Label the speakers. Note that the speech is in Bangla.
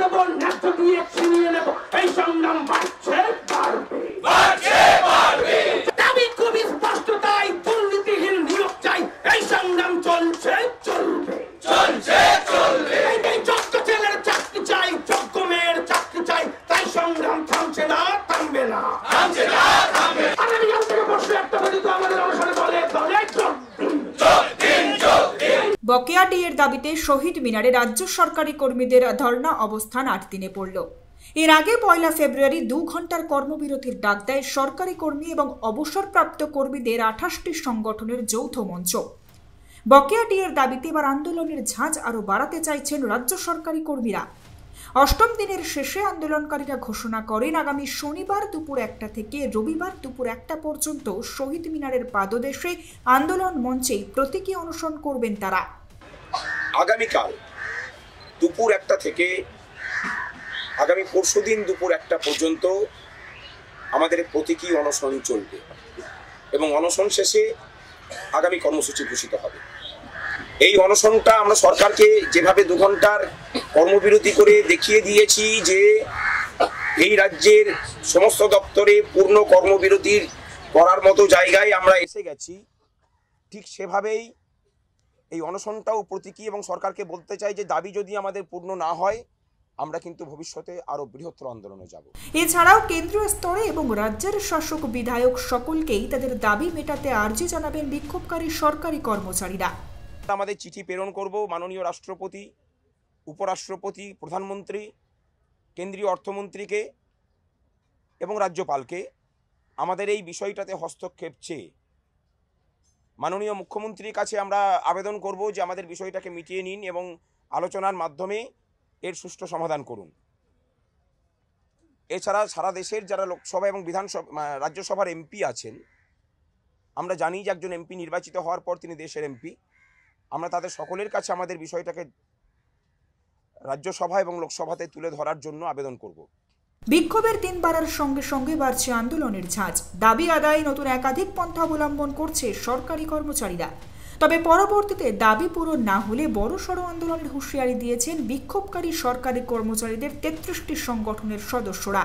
Speaker 1: দেবো ন্যায্য দিয়ে ছিনিয়ে নেব এই সংগ্রাম বাড়ছে
Speaker 2: বকেয়া ডিএর দাবিতে শহীদ মিনারে রাজ্য সরকারি কর্মীদের ধর্ণা অবস্থান আট দিনে পড়ল এর আগে পয়লা ফেব্রুয়ারি দু ঘন্টার কর্মবিরতির ডাক দেয় সরকারি কর্মী এবং অবসরপ্রাপ্ত কর্মীদের আঠাশটি সংগঠনের যৌথ মঞ্চ বকেয়া ডিএর দাবিতে এবার আন্দোলনের ঝাঁজ আরও বাড়াতে চাইছেন রাজ্য সরকারি কর্মীরা অষ্টম দিনের শেষে আন্দোলনকারীরা ঘোষণা করেন আগামী শনিবার দুপুর একটা থেকে রবিবার দুপুর একটা পর্যন্ত শহীদ মিনারের পাদদেশে আন্দোলন মঞ্চে প্রতীকী অনশন করবেন তারা আগামীকাল দুপুর
Speaker 3: একটা থেকে আগামী পরশু দিন দুপুর একটা পর্যন্ত আমাদের প্রতীকী অনশন চলবে এবং অনশন শেষে আগামী কর্মসূচি ঘোষিত হবে এই অনশনটা আমরা সরকারকে যেভাবে দু ঘন্টার কর্মবিরতি করে দেখিয়ে দিয়েছি যে এই রাজ্যের সমস্ত দপ্তরে পূর্ণ কর্মবিরতির করার মতো জায়গায় আমরা এসে গেছি ঠিক সেভাবেই এই অনশনটাও প্রতীকী এবং সরকারকে বলতে চাই যে দাবি যদি আমাদের পূর্ণ
Speaker 2: না হয় আমরা কিন্তু ভবিষ্যতে আরো বৃহত্তর আন্দোলনে যাব এছাড়াও কেন্দ্রীয় স্তরে এবং রাজ্যের শাসক বিধায়ক সকলকেই তাদের দাবি মেটাতে আর্জি জানাবেন বিক্ষোভকারী সরকারি কর্মচারীরা
Speaker 3: আমাদের চিঠি প্রেরণ করব মাননীয় রাষ্ট্রপতি উপরাষ্ট্রপতি প্রধানমন্ত্রী কেন্দ্রীয় অর্থমন্ত্রীকে এবং রাজ্যপালকে আমাদের এই বিষয়টাতে হস্তক্ষেপ চেয়ে মাননীয় মুখ্যমন্ত্রীর কাছে আমরা আবেদন করব যে আমাদের বিষয়টাকে মিটিয়ে নিন এবং আলোচনার মাধ্যমে এর সুষ্ঠু সমাধান করুন এছাড়া সারা দেশের যারা লোকসভা এবং বিধানসভা রাজ্যসভার এমপি আছেন আমরা জানি যে একজন এমপি নির্বাচিত হওয়ার পর তিনি দেশের এমপি আমরা তাদের সকলের কাছে আমাদের বিষয়টাকে
Speaker 2: রাজ্যসভা এবং লোকসভাতে তুলে ধরার জন্য আবেদন করব বিক্ষোভের দিন বাড়ার সঙ্গে সঙ্গে বাড়ছে আন্দোলনের ঝাঁজ দাবি আদায়ে নতুন একাধিক পন্থা অবলম্বন করছে সরকারি কর্মচারীরা তবে পরবর্তীতে দাবি পূরণ না হলে বড় সড় আন্দোলনের হুঁশিয়ারি দিয়েছেন বিক্ষোভকারী সরকারি কর্মচারীদের তেত্রিশটি সংগঠনের সদস্যরা